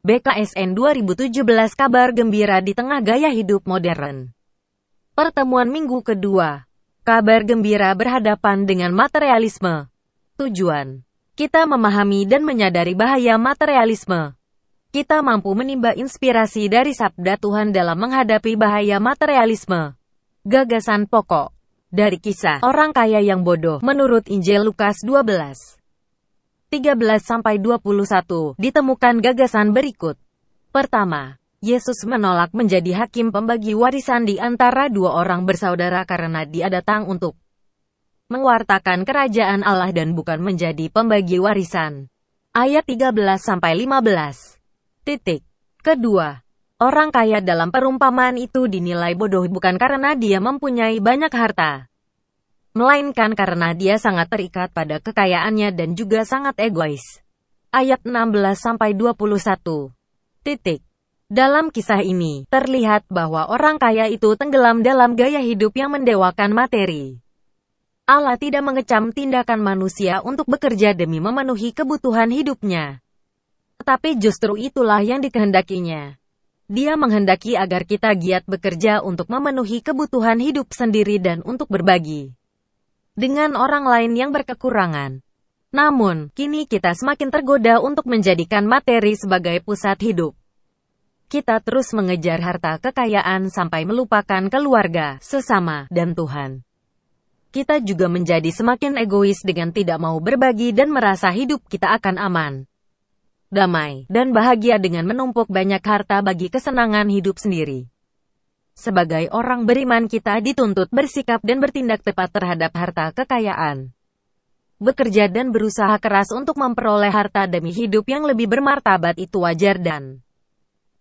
BKSN 2017 kabar gembira di tengah gaya hidup modern. Pertemuan minggu kedua. Kabar gembira berhadapan dengan materialisme. Tujuan. Kita memahami dan menyadari bahaya materialisme. Kita mampu menimba inspirasi dari sabda Tuhan dalam menghadapi bahaya materialisme. Gagasan pokok. Dari kisah orang kaya yang bodoh menurut Injil Lukas 12. 13-21, ditemukan gagasan berikut. Pertama, Yesus menolak menjadi hakim pembagi warisan di antara dua orang bersaudara karena dia datang untuk mengwartakan kerajaan Allah dan bukan menjadi pembagi warisan. Ayat 13-15. Titik. Kedua, orang kaya dalam perumpamaan itu dinilai bodoh bukan karena dia mempunyai banyak harta, melainkan karena dia sangat terikat pada kekayaannya dan juga sangat egois. Ayat 16-21 Titik dalam kisah ini, terlihat bahwa orang kaya itu tenggelam dalam gaya hidup yang mendewakan materi. Allah tidak mengecam tindakan manusia untuk bekerja demi memenuhi kebutuhan hidupnya. Tetapi justru itulah yang dikehendakinya. Dia menghendaki agar kita giat bekerja untuk memenuhi kebutuhan hidup sendiri dan untuk berbagi dengan orang lain yang berkekurangan. Namun, kini kita semakin tergoda untuk menjadikan materi sebagai pusat hidup. Kita terus mengejar harta kekayaan sampai melupakan keluarga, sesama, dan Tuhan. Kita juga menjadi semakin egois dengan tidak mau berbagi dan merasa hidup kita akan aman, damai, dan bahagia dengan menumpuk banyak harta bagi kesenangan hidup sendiri. Sebagai orang beriman kita dituntut bersikap dan bertindak tepat terhadap harta kekayaan. Bekerja dan berusaha keras untuk memperoleh harta demi hidup yang lebih bermartabat itu wajar dan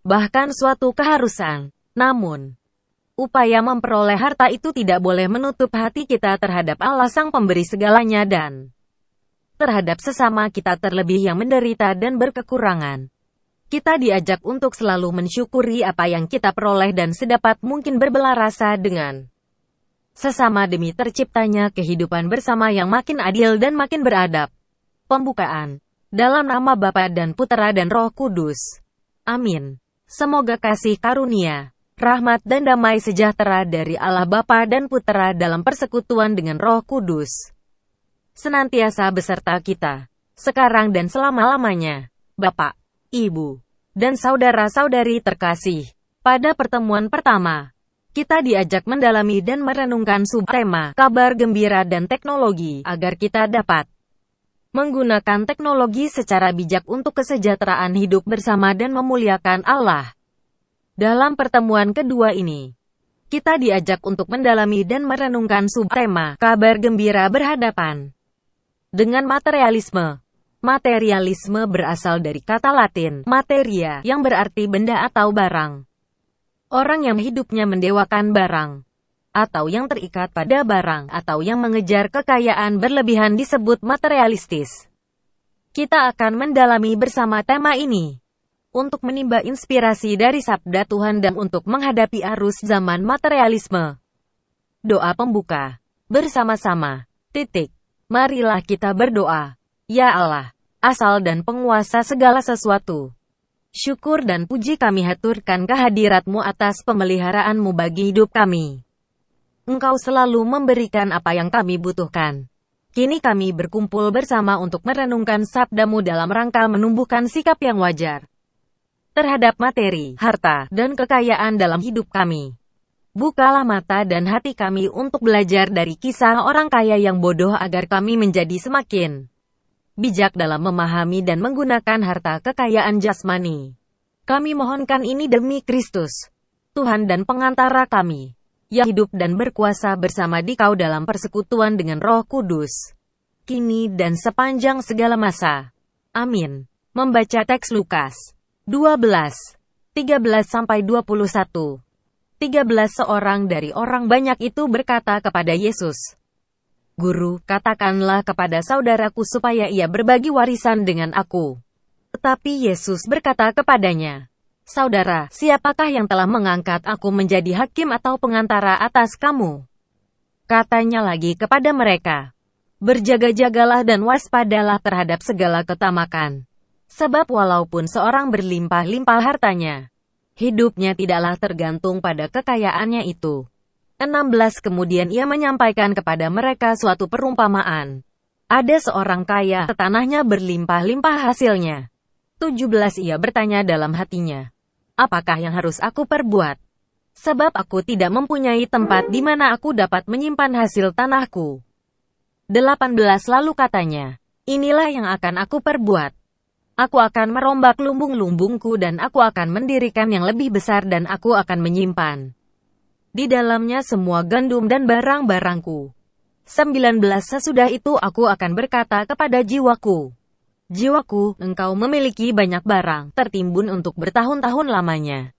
bahkan suatu keharusan. Namun, upaya memperoleh harta itu tidak boleh menutup hati kita terhadap Allah Sang Pemberi segalanya dan terhadap sesama kita terlebih yang menderita dan berkekurangan kita diajak untuk selalu mensyukuri apa yang kita peroleh dan sedapat mungkin berbelah rasa dengan sesama demi terciptanya kehidupan bersama yang makin adil dan makin beradab. Pembukaan Dalam nama Bapa dan Putera dan Roh Kudus. Amin. Semoga kasih karunia, rahmat dan damai sejahtera dari Allah Bapa dan Putera dalam persekutuan dengan Roh Kudus. Senantiasa beserta kita, sekarang dan selama-lamanya. Bapak ibu, dan saudara-saudari terkasih. Pada pertemuan pertama, kita diajak mendalami dan merenungkan subtema kabar gembira dan teknologi agar kita dapat menggunakan teknologi secara bijak untuk kesejahteraan hidup bersama dan memuliakan Allah. Dalam pertemuan kedua ini, kita diajak untuk mendalami dan merenungkan subtema kabar gembira berhadapan dengan materialisme. Materialisme berasal dari kata Latin materia yang berarti benda atau barang. Orang yang hidupnya mendewakan barang atau yang terikat pada barang atau yang mengejar kekayaan berlebihan disebut materialistis. Kita akan mendalami bersama tema ini untuk menimba inspirasi dari sabda Tuhan dan untuk menghadapi arus zaman materialisme. Doa pembuka bersama-sama. Titik. Marilah kita berdoa. Ya Allah, asal dan penguasa segala sesuatu. Syukur dan puji kami haturkan kehadiratmu atas pemeliharaanmu bagi hidup kami. Engkau selalu memberikan apa yang kami butuhkan. Kini kami berkumpul bersama untuk merenungkan sabdamu dalam rangka menumbuhkan sikap yang wajar terhadap materi, harta, dan kekayaan dalam hidup kami. Bukalah mata dan hati kami untuk belajar dari kisah orang kaya yang bodoh agar kami menjadi semakin bijak dalam memahami dan menggunakan harta kekayaan jasmani. Kami mohonkan ini demi Kristus, Tuhan dan pengantara kami, yang hidup dan berkuasa bersama di Kau dalam persekutuan dengan roh kudus, kini dan sepanjang segala masa. Amin. Membaca teks Lukas 12, 13-21 13 seorang dari orang banyak itu berkata kepada Yesus, Guru, katakanlah kepada saudaraku supaya ia berbagi warisan dengan aku. Tetapi Yesus berkata kepadanya, Saudara, siapakah yang telah mengangkat aku menjadi hakim atau pengantara atas kamu? Katanya lagi kepada mereka, Berjaga-jagalah dan waspadalah terhadap segala ketamakan. Sebab walaupun seorang berlimpah-limpah hartanya, hidupnya tidaklah tergantung pada kekayaannya itu. 16 Kemudian ia menyampaikan kepada mereka suatu perumpamaan. Ada seorang kaya, tanahnya berlimpah-limpah hasilnya. 17 Ia bertanya dalam hatinya, Apakah yang harus aku perbuat? Sebab aku tidak mempunyai tempat di mana aku dapat menyimpan hasil tanahku. 18 Lalu katanya, Inilah yang akan aku perbuat. Aku akan merombak lumbung-lumbungku dan aku akan mendirikan yang lebih besar dan aku akan menyimpan di dalamnya semua gandum dan barang-barangku. 19 Sesudah itu aku akan berkata kepada jiwaku. Jiwaku, engkau memiliki banyak barang, tertimbun untuk bertahun-tahun lamanya.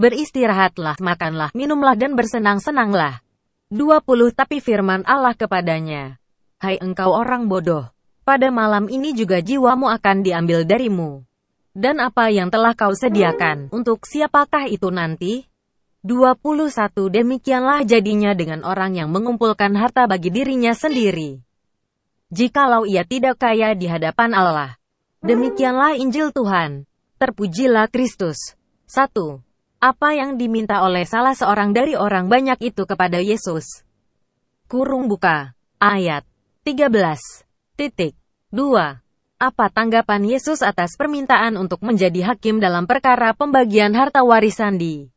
Beristirahatlah, makanlah, minumlah dan bersenang-senanglah. 20 Tapi firman Allah kepadanya. Hai engkau orang bodoh, pada malam ini juga jiwamu akan diambil darimu. Dan apa yang telah kau sediakan, untuk siapakah itu nanti? 21 Demikianlah jadinya dengan orang yang mengumpulkan harta bagi dirinya sendiri. Jikalau ia tidak kaya di hadapan Allah. Demikianlah Injil Tuhan. Terpujilah Kristus. 1. Apa yang diminta oleh salah seorang dari orang banyak itu kepada Yesus? Kurung buka. Ayat 13. Titik. 2. Apa tanggapan Yesus atas permintaan untuk menjadi hakim dalam perkara pembagian harta warisan di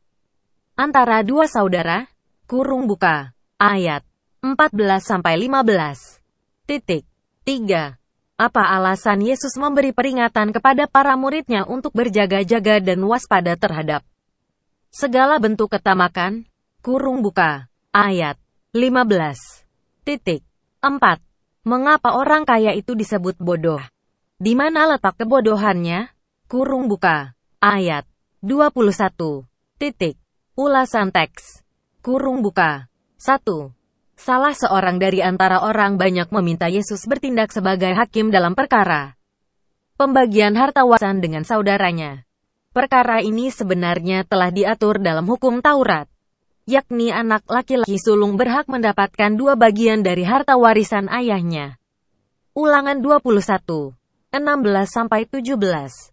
antara dua saudara, kurung buka, ayat 14-15. Titik. 3. Apa alasan Yesus memberi peringatan kepada para muridnya untuk berjaga-jaga dan waspada terhadap segala bentuk ketamakan? Kurung buka. Ayat 15. Titik. 4. Mengapa orang kaya itu disebut bodoh? Di mana letak kebodohannya? Kurung buka. Ayat 21. Titik. Ulasan teks. Kurung buka. 1. Salah seorang dari antara orang banyak meminta Yesus bertindak sebagai hakim dalam perkara pembagian harta warisan dengan saudaranya. Perkara ini sebenarnya telah diatur dalam hukum Taurat, yakni anak laki-laki sulung berhak mendapatkan dua bagian dari harta warisan ayahnya. Ulangan 21, 16-17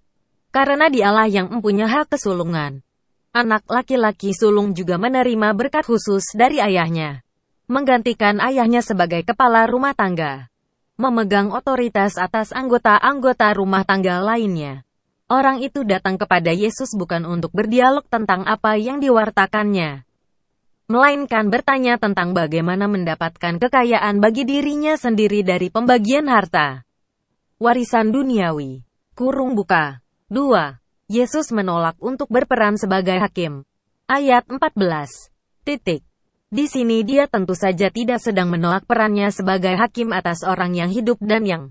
Karena dialah yang mempunyai hak kesulungan Anak laki-laki sulung juga menerima berkat khusus dari ayahnya. Menggantikan ayahnya sebagai kepala rumah tangga. Memegang otoritas atas anggota-anggota rumah tangga lainnya. Orang itu datang kepada Yesus bukan untuk berdialog tentang apa yang diwartakannya. Melainkan bertanya tentang bagaimana mendapatkan kekayaan bagi dirinya sendiri dari pembagian harta. Warisan duniawi. Kurung buka. 2. Yesus menolak untuk berperan sebagai hakim. Ayat 14. Titik. Di sini dia tentu saja tidak sedang menolak perannya sebagai hakim atas orang yang hidup dan yang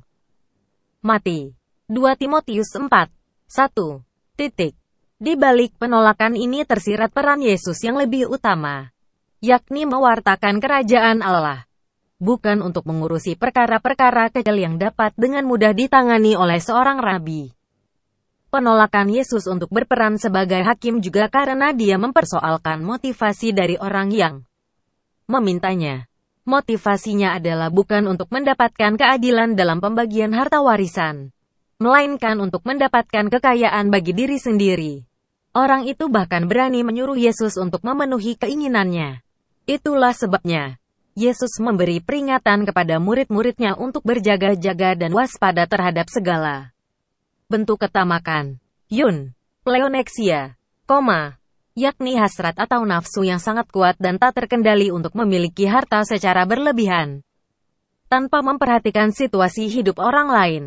mati. 2 Timotius 4. 1. Titik. Di balik penolakan ini tersirat peran Yesus yang lebih utama, yakni mewartakan kerajaan Allah. Bukan untuk mengurusi perkara-perkara kecil yang dapat dengan mudah ditangani oleh seorang rabi. Penolakan Yesus untuk berperan sebagai hakim juga karena dia mempersoalkan motivasi dari orang yang memintanya. Motivasinya adalah bukan untuk mendapatkan keadilan dalam pembagian harta warisan, melainkan untuk mendapatkan kekayaan bagi diri sendiri. Orang itu bahkan berani menyuruh Yesus untuk memenuhi keinginannya. Itulah sebabnya Yesus memberi peringatan kepada murid-muridnya untuk berjaga-jaga dan waspada terhadap segala bentuk ketamakan, yun, pleonexia, koma, yakni hasrat atau nafsu yang sangat kuat dan tak terkendali untuk memiliki harta secara berlebihan, tanpa memperhatikan situasi hidup orang lain.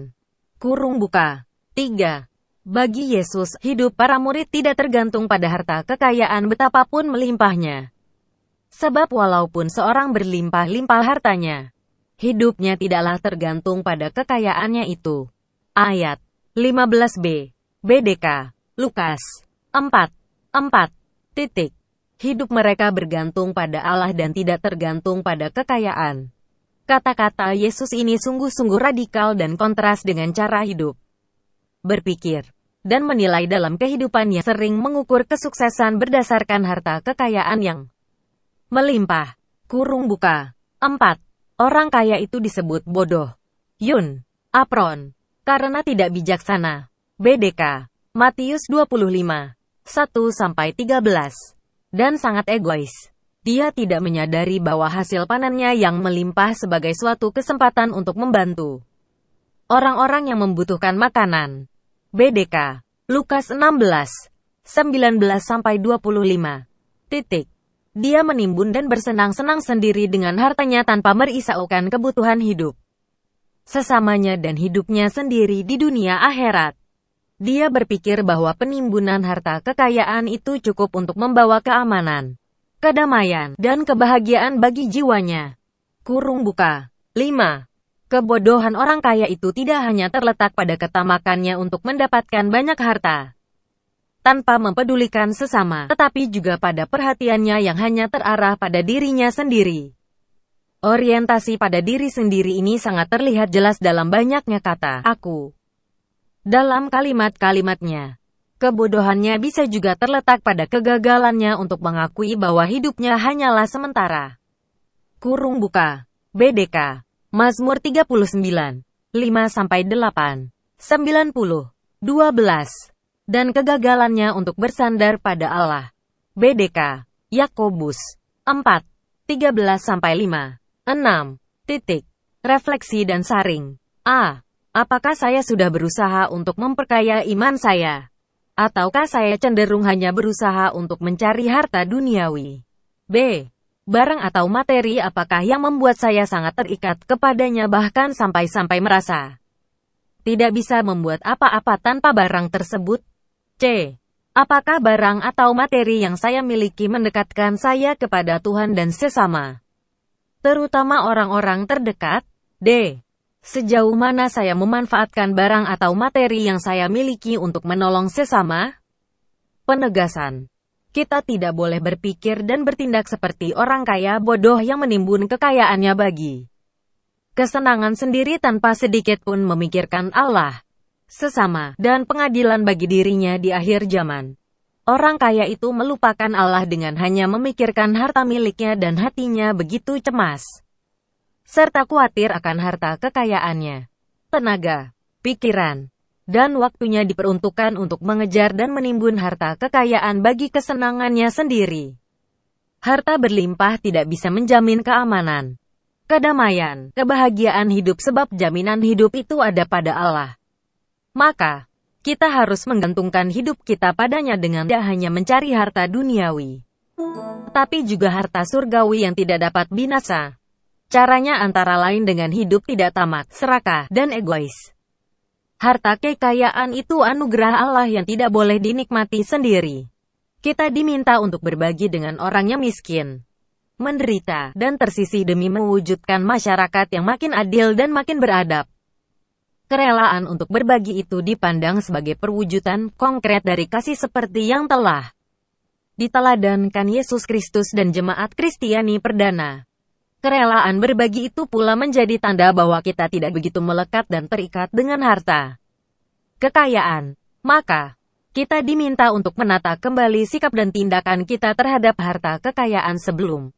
Kurung buka. 3. Bagi Yesus, hidup para murid tidak tergantung pada harta kekayaan betapapun melimpahnya. Sebab walaupun seorang berlimpah-limpah hartanya, hidupnya tidaklah tergantung pada kekayaannya itu. Ayat 15B. BDK. Lukas. 4. 4. Titik. Hidup mereka bergantung pada Allah dan tidak tergantung pada kekayaan. Kata-kata Yesus ini sungguh-sungguh radikal dan kontras dengan cara hidup. Berpikir dan menilai dalam kehidupannya sering mengukur kesuksesan berdasarkan harta kekayaan yang melimpah. Kurung buka. 4. Orang kaya itu disebut bodoh. Yun. Apron karena tidak bijaksana. BDK, Matius 25, 1-13. Dan sangat egois. Dia tidak menyadari bahwa hasil panennya yang melimpah sebagai suatu kesempatan untuk membantu orang-orang yang membutuhkan makanan. BDK, Lukas 16, 19-25. Titik. Dia menimbun dan bersenang-senang sendiri dengan hartanya tanpa merisaukan kebutuhan hidup sesamanya dan hidupnya sendiri di dunia akhirat. Dia berpikir bahwa penimbunan harta kekayaan itu cukup untuk membawa keamanan, kedamaian, dan kebahagiaan bagi jiwanya. Kurung buka. 5. Kebodohan orang kaya itu tidak hanya terletak pada ketamakannya untuk mendapatkan banyak harta, tanpa mempedulikan sesama, tetapi juga pada perhatiannya yang hanya terarah pada dirinya sendiri. Orientasi pada diri sendiri ini sangat terlihat jelas dalam banyaknya kata aku. Dalam kalimat-kalimatnya, kebodohannya bisa juga terletak pada kegagalannya untuk mengakui bahwa hidupnya hanyalah sementara. Kurung buka. BDK. Mazmur 39. 5-8. 90. 12 dan kegagalannya untuk bersandar pada Allah. BDK, Yakobus 4, 13-5. 6. Titik. Refleksi dan saring. A. Apakah saya sudah berusaha untuk memperkaya iman saya? Ataukah saya cenderung hanya berusaha untuk mencari harta duniawi? B. Barang atau materi apakah yang membuat saya sangat terikat kepadanya bahkan sampai-sampai merasa tidak bisa membuat apa-apa tanpa barang tersebut? C. Apakah barang atau materi yang saya miliki mendekatkan saya kepada Tuhan dan sesama? terutama orang-orang terdekat. D. Sejauh mana saya memanfaatkan barang atau materi yang saya miliki untuk menolong sesama? Penegasan. Kita tidak boleh berpikir dan bertindak seperti orang kaya bodoh yang menimbun kekayaannya bagi kesenangan sendiri tanpa sedikit pun memikirkan Allah, sesama, dan pengadilan bagi dirinya di akhir zaman. Orang kaya itu melupakan Allah dengan hanya memikirkan harta miliknya dan hatinya begitu cemas. Serta khawatir akan harta kekayaannya. Tenaga, pikiran, dan waktunya diperuntukkan untuk mengejar dan menimbun harta kekayaan bagi kesenangannya sendiri. Harta berlimpah tidak bisa menjamin keamanan, kedamaian, kebahagiaan hidup sebab jaminan hidup itu ada pada Allah. Maka, kita harus menggantungkan hidup kita padanya dengan tidak hanya mencari harta duniawi, tapi juga harta surgawi yang tidak dapat binasa. Caranya antara lain dengan hidup tidak tamat, serakah, dan egois. Harta kekayaan itu anugerah Allah yang tidak boleh dinikmati sendiri. Kita diminta untuk berbagi dengan orang yang miskin, menderita, dan tersisih demi mewujudkan masyarakat yang makin adil dan makin beradab. Kerelaan untuk berbagi itu dipandang sebagai perwujudan konkret dari kasih seperti yang telah diteladankan Yesus Kristus dan jemaat Kristiani perdana. Kerelaan berbagi itu pula menjadi tanda bahwa kita tidak begitu melekat dan terikat dengan harta kekayaan. Maka, kita diminta untuk menata kembali sikap dan tindakan kita terhadap harta kekayaan sebelum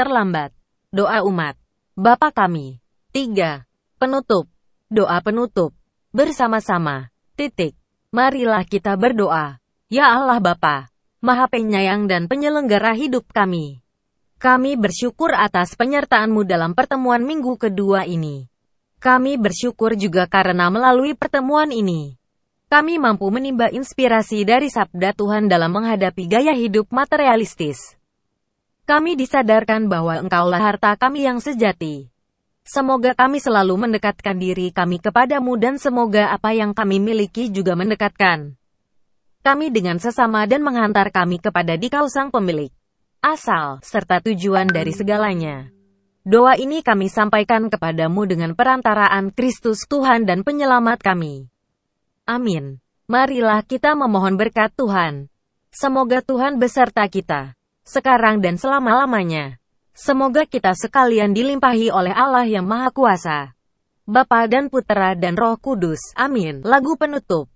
terlambat. Doa umat. Bapa kami. Tiga. Penutup. Doa penutup. Bersama-sama. Titik. Marilah kita berdoa. Ya Allah Bapa, Maha Penyayang dan Penyelenggara hidup kami. Kami bersyukur atas penyertaanMu dalam pertemuan minggu kedua ini. Kami bersyukur juga karena melalui pertemuan ini, kami mampu menimba inspirasi dari sabda Tuhan dalam menghadapi gaya hidup materialistis. Kami disadarkan bahwa Engkaulah harta kami yang sejati. Semoga kami selalu mendekatkan diri kami kepadamu dan semoga apa yang kami miliki juga mendekatkan kami dengan sesama dan menghantar kami kepada dikau sang pemilik. Asal, serta tujuan dari segalanya. Doa ini kami sampaikan kepadamu dengan perantaraan Kristus Tuhan dan penyelamat kami. Amin. Marilah kita memohon berkat Tuhan. Semoga Tuhan beserta kita, sekarang dan selama-lamanya. Semoga kita sekalian dilimpahi oleh Allah yang Maha Kuasa. Bapa dan Putera dan Roh Kudus. Amin. Lagu penutup.